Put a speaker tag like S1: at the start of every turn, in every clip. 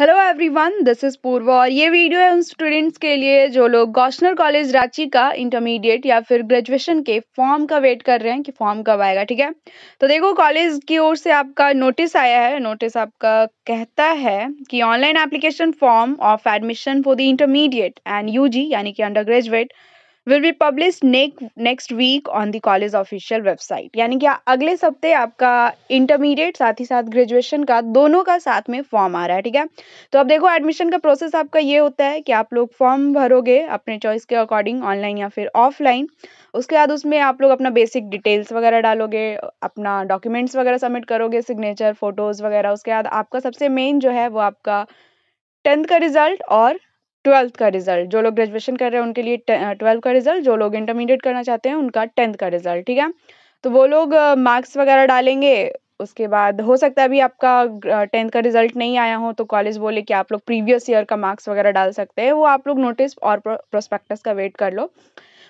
S1: hello everyone this is पूर्व और ये वीडियो है उन स्टूडेंट्स के लिए जो लोग गौशनर कॉलेज रांची का इंटरमीडिएट या फिर ग्रेजुएशन के फॉर्म का वेट कर रहे हैं कि फॉर्म कब आएगा ठीक है तो देखो कॉलेज की ओर से आपका नोटिस आया है नोटिस आपका कहता है कि online application form of admission for the intermediate and U यानी कि undergraduate will be publish next week on the college official website यानी कि अगले सप्ते आपका इंटरमीडिएट साथ ही साथ ग्रेजुएशन का दोनों का साथ में फॉर्म आ रहा है ठीक है तो अब देखो एडमिशन का प्रोसेस आपका ये होता है कि आप लोग फॉर्म भरोगे अपने चॉइस के अकॉर्डिंग ऑनलाइन या फिर ऑफलाइन उसके बाद उसमें आप लोग अपना बेसिक डिटेल्स वगैरह डालोगे अपना डॉक्यूमेंट्स वगैरह सबमिट करोगे सिग्नेचर फोटोज़ वगैरह उसके बाद आपका सबसे मेन जो है वो आपका टेंथ का रिजल्ट और ट्वेल्थ का रिजल्ट जो लोग ग्रेजुएशन कर रहे हैं उनके लिए ट्वेल्थ का रिजल्ट जो लोग इंटरमीडिएट करना चाहते हैं उनका टेंथ का रिजल्ट ठीक है तो वो लोग मार्क्स वगैरह डालेंगे उसके बाद हो सकता है अभी आपका टेंथ का रिजल्ट नहीं आया हो तो कॉलेज बोले कि आप लोग प्रीवियस ईयर का मार्क्स वगैरह डाल सकते हैं वो आप लोग नोटिस और प्रोस्पेक्टस का वेट कर लो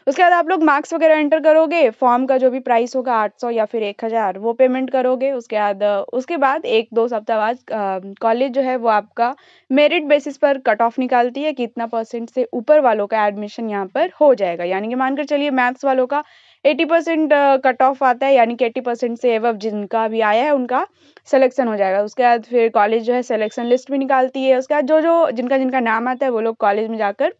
S1: उसके बाद आप लोग मार्क्स वगैरह एंटर करोगे फॉर्म का जो भी प्राइस होगा आठ सौ या फिर एक हज़ार वो पेमेंट करोगे उसके बाद उसके बाद एक दो सप्ताह बाद कॉलेज जो है वो आपका मेरिट बेसिस पर कट ऑफ निकालती है कि इतना परसेंट से ऊपर वालों का एडमिशन यहाँ पर हो जाएगा यानी कि मानकर चलिए मैथ्स वालों का एटी परसेंट कट ऑफ आता है यानी कि एटी परसेंट से एवब जिनका भी आया है उनका सिलेक्शन हो जाएगा उसके बाद फिर कॉलेज जो है सिलेक्शन लिस्ट भी निकालती है उसके बाद जो जो जिनका जिनका नाम आता है वो लोग कॉलेज में जाकर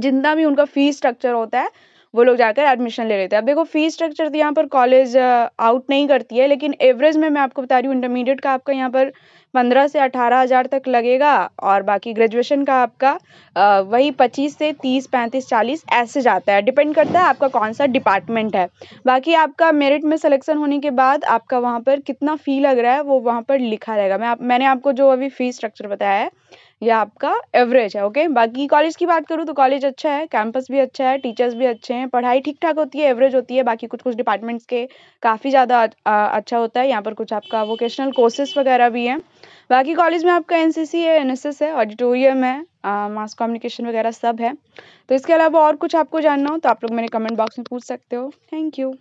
S1: जितना भी उनका फ़ी स्ट्रक्चर होता है वो लोग जाकर एडमिशन ले लेते हैं अब देखो फ़ी स्ट्रक्चर तो यहाँ पर कॉलेज आउट uh, नहीं करती है लेकिन एवरेज में मैं आपको बता रही हूँ इंटरमीडिएट का आपका यहाँ पर पंद्रह से अठारह हज़ार तक लगेगा और बाकी ग्रेजुएशन का आपका uh, वही पच्चीस से तीस पैंतीस चालीस ऐसे जाता है डिपेंड करता है आपका कौन सा डिपार्टमेंट है बाकी आपका मेरिट में सिलेक्शन होने के बाद आपका वहाँ पर कितना फ़ी लग रहा है वो वहाँ पर लिखा रहेगा मैं आप मैंने आपको जो अभी फ़ी स्ट्रक्चर बताया है ये आपका एवरेज है ओके बाकी कॉलेज की बात करूँ तो कॉलेज अच्छा है कैंपस भी अच्छा है टीचर्स भी अच्छे हैं पढ़ाई ठीक ठाक होती है एवरेज होती है बाकी कुछ कुछ डिपार्टमेंट्स के काफ़ी ज़्यादा अच्छा होता है यहाँ पर कुछ आपका वोकेशनल कोर्सेज वगैरह भी हैं बाकी कॉलेज में आपका एन है एन है ऑडिटोरियम है मास कम्युनिकेशन वगैरह सब है तो इसके अलावा और कुछ आपको जानना हो तो आप लोग मेरे कमेंट बॉक्स में पूछ सकते हो थैंक यू